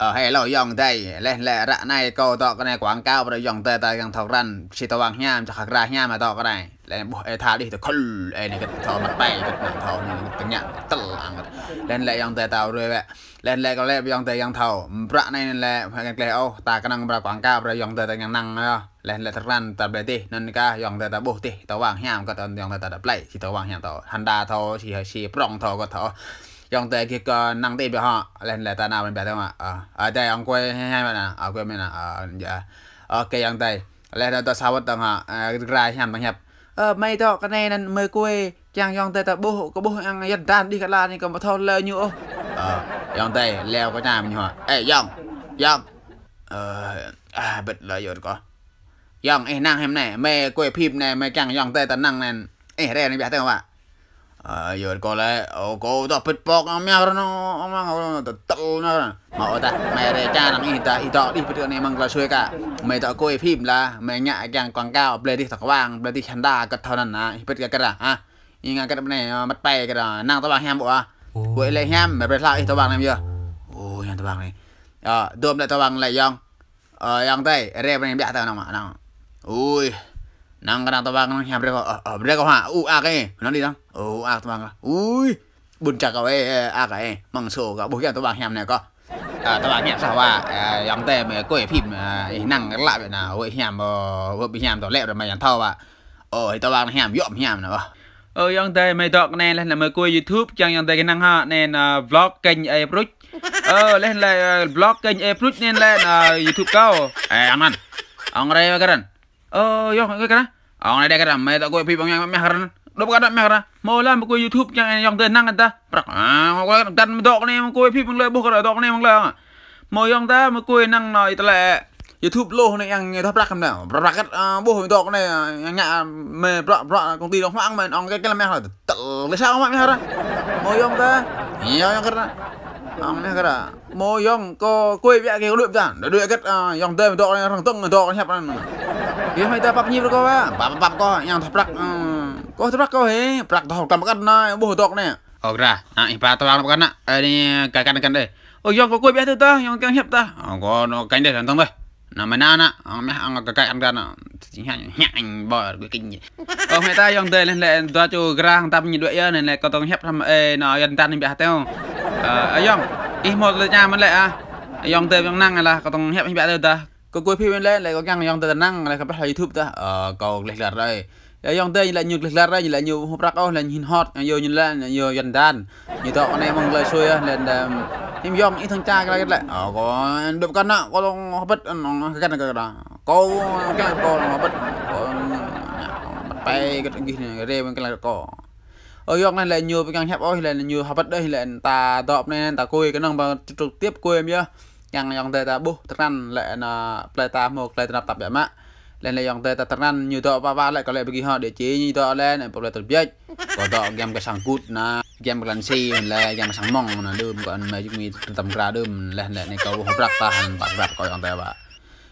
เออให้เรายองได้และและระในก็ตอกันในกวางก้าวประยองเต่แต่ยังทอรันชิตวังหยมจะขักราหยมาตอกไนและบุเอทาดิจะคลเอนี่ก็ทอมาไปก็มาทอมี่ก็ตั้งยังตลางและและยองเต่ตาด้วยแหละและและก็เล็บยองเต่ยังเทาประในนั่นแหละแกลเอาตากระนังประกวางก้าวประยองเต่แต่ยังนั่งเลาะและและทอรันตาเบติ นั่นก็ยองเต่ตาบุติตวังหยมก็ตอนยองเต่ตาดับไลชิตวังหยมต่อฮันดาทอชีชี ปรองทอก็ทอ用在这个能代表哈，来来在那边表的嘛啊啊，在用过海嘛呐啊，过面呐啊呀啊，给用在来到到沙湾等哈，呃，来想等下，呃，没到个那那没过，将用在到不个不用一单 đi ah. ah, ah, dạ. à, ờ, cái là này còn một thâu lơ nhiều à 用在聊 cái nhà mình hả, ê dùng dùng ờ à bật lời rồi có dùng ê năng em này mẹ quê phim này mẹ chẳng dùng tới tận năng này ê đây này biết không ạ Ayo kole oko tak bedpok amyarno amang tetel na. Mau tak mere cha nang i tak i tak di pedone mang la sue ka. Mai tak koi phim la, mai nya yang quang cao ble di tak wang ble di chanda ka thon nan na i pet ka ka ha. I nga ka ne mat pai ka nang ta bang ham bo a. Koi le ham mai ble la i ta bang nam yo. O yang ta bang ni. Ah, dom la ta bang la yang. Ah yang dai re bre bi ta nang ma nang. Ui. nang kana to bang nang habre ko habre ko ha u a ke nó đi đâu, u a to bang ui bun cha ka we a ka e mang so ka bu ya to bang ham này có à to bang ham sao wa yang te me ko phim à, nang cái lại vậy nào we ham ờ, vừa bị ham to lẹ rồi mày nhận thao wa ôi to bang ham yom ham nào ờ yang te me đọc nè lên là mới coi youtube chẳng yang te cái năng ha nên à, vlog kênh e bruch ờ lên là à, vlog kênh e nên lên youtube cao à ăn ăn ông ra cái ờ yo cái cái ông ờ, này đây cái làm mày tao coi phim bằng nhang mẹ hờn đâu có cái mẹ hờn mô làm coi youtube chẳng dòng tên năng người ta bạc à đặt tan đọc này mày coi phim bằng lời bố cái đọc này bằng lời mô dòng ta mày coi năng nói tao lại YouTube lô này anh nghe thấp rắc không nào, rắc cái à, bố hồi đọc này nhà mày, rọ rọ công ty đóng hoang mày, ông cái cái làm mày hỏi tật lấy sao mày mẹ hỏi dạ, đó, môi ông ta, nhiều ông cái ông ờ, này cái đó mô yong có quê vẽ cái có lượm giản để đưa cái yong tê mình to này thằng tông độ to hẹp này cái hai ta bắp nhịp đó coi á bắp bắp coi, nhang thập rắc ờ, có thập rắc có hế rắc thọc cầm cái này bố to này ok ra à ipa tao làm cái này đây cái cái cái đây ôi yong có quê vẽ thứ ta yong cái hẹp ta ờ, có nó cánh đây thằng tông đây nó mà na na mẹ ăn cái cái ăn cái nó chính hạn nhạn bỏ cái kinh gì ông người ta dòng tê lên lại toa chu gra hàng tam nhiệt đuổi nên lại có tông hép thăm ê nó yên tan bị hạt không អាយ៉ងអ៊ីមកលើចាំមិនលែអាអាយ៉ងទៅយ៉ាងណាងឡាក៏ต้องហៀបហៀបទៅតាក៏គួយភីមិនលែលែក៏យ៉ាងយ៉ាងទៅតាណាងឡាក៏ប្រះ YouTube តាអឺក៏លេះឡាត់ដែរហើយយ៉ាងទៅលែញញឹកលេះឡាត់ដែរលែញញូហូប្រាក់អូលែញហ៊ីនហត់យោញឡាយោយន្តានយីតអណេមកលែជួយលែនដែរខ្ញុំយកអ៊ីថងចាក្រៃឡែអូក៏ដឹបកាន់ណាក៏ต้องហបិតកាន់ក៏ដែរកោកាន់ក៏ហបិតបែកទៅគិះរេវិញក្លាកោ ở ờ, giọt này là nhiều càng hẹp ôi là nhiều học đây là ta tọp nên ta cùi cái năng bằng trực tiếp cùi em nhá càng dòng tê ta bu thật ăn lại là play ta một lại tập tập vậy mà lên là dòng tê ta thật ăn nhiều tọp và và lại có lẽ bị họ để chế như tọp lên này bộ lại tập biết có tọp game cái sáng cút na game cái si là game sáng mong là đơm còn mấy chúng mình tầm ra đơm lên lại này câu hộp rác ta hành bạc rác coi dòng tê bạn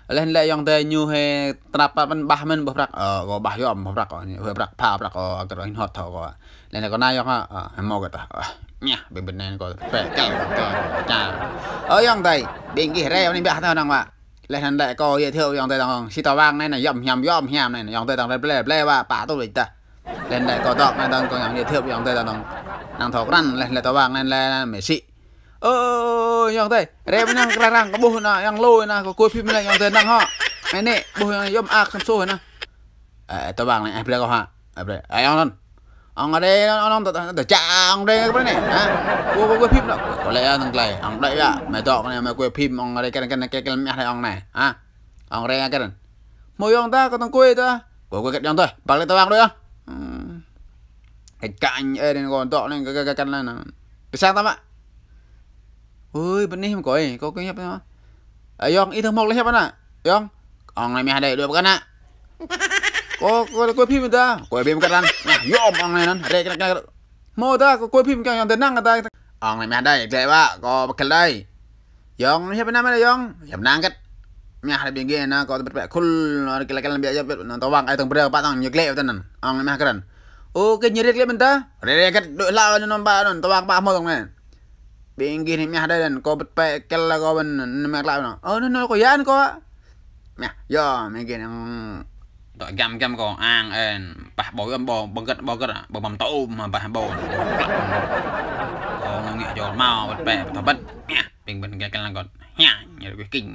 lên lệ dòng Tay như he trap ban bah men bo prak ờ go bah yom bo prak bo prak pa prak ờ cái rồi hot thôi, go lên này có nay không ờ em mau cái ta ờ, nha bên bên này có phải cái cái cái, ở dòng tê bên kia reo nên bạc tao đang mà lên hành lệ coi giới thiệu dòng tê đang si tao vang này này, yom nhầm yom nhầm này dòng tê đang lệ lệ và pả tôi lịch ta lên lệ có đọc này đang có dòng giới thiệu dòng tê đang đang thọ răn lên lệ tao vang lên lệ mẹ sĩ ơ yang tay rem yang răng, có boh na yang lôi na có koi phim này, yang tay nang ha ai nè, boh yang yếm ak sam so na à tao bằng này ai play ko ha ai play ai ông, non ông ở đây ông ông tao cha ông đây cái này hả cô cô quay phim đó có lẽ thằng này ông đây ạ mày tọ này mày quay phim ông ở đây cái này cái này cái cái mẹ này ông này hả ông đây cái này môi ông ta có thằng quê ta của quay cái ông thôi bạc lên tao bằng đấy không cái cạnh ấy nên còn tọ này cái cái cái này cái sang tao ạ bên này không có có cái benih koi, kau yong ít na. Ayong, itang mok lehiap na. yong, ông ờ, này mày mẹ đây được cái nè. Có có có phim ta, có phim cái răng. Yom ông này nó, đây cái cái. Mô ta có có phim cái yang tên năng ta. ông ờ, này mẹ đây, cái ba, có cái đây. Yong hiap na mẹ đây yong, hiap nang cái. mày hai bên kia nó có bẹt bẹt khul cái cái cái bẹt bẹt nó tao vàng ai thằng bẹt ba thằng nhược lệ tên nè. Ong ờ, này mẹ cái răng. Ô cái nhược lệ mình ta. Đây cái đội lao nó ba nó tao vàng ba mô thằng này. pinggir miah dadan ko bet pe kel ko ben mek la no oh no no ko yan ko miah yo minggir ang tak gam gam ko ang en pah bo gam bo bang ket bo ket bang bam to mà pah bo ko ngi yo mau bet pe bet miah ping ben kel lang ko nya nyar ko king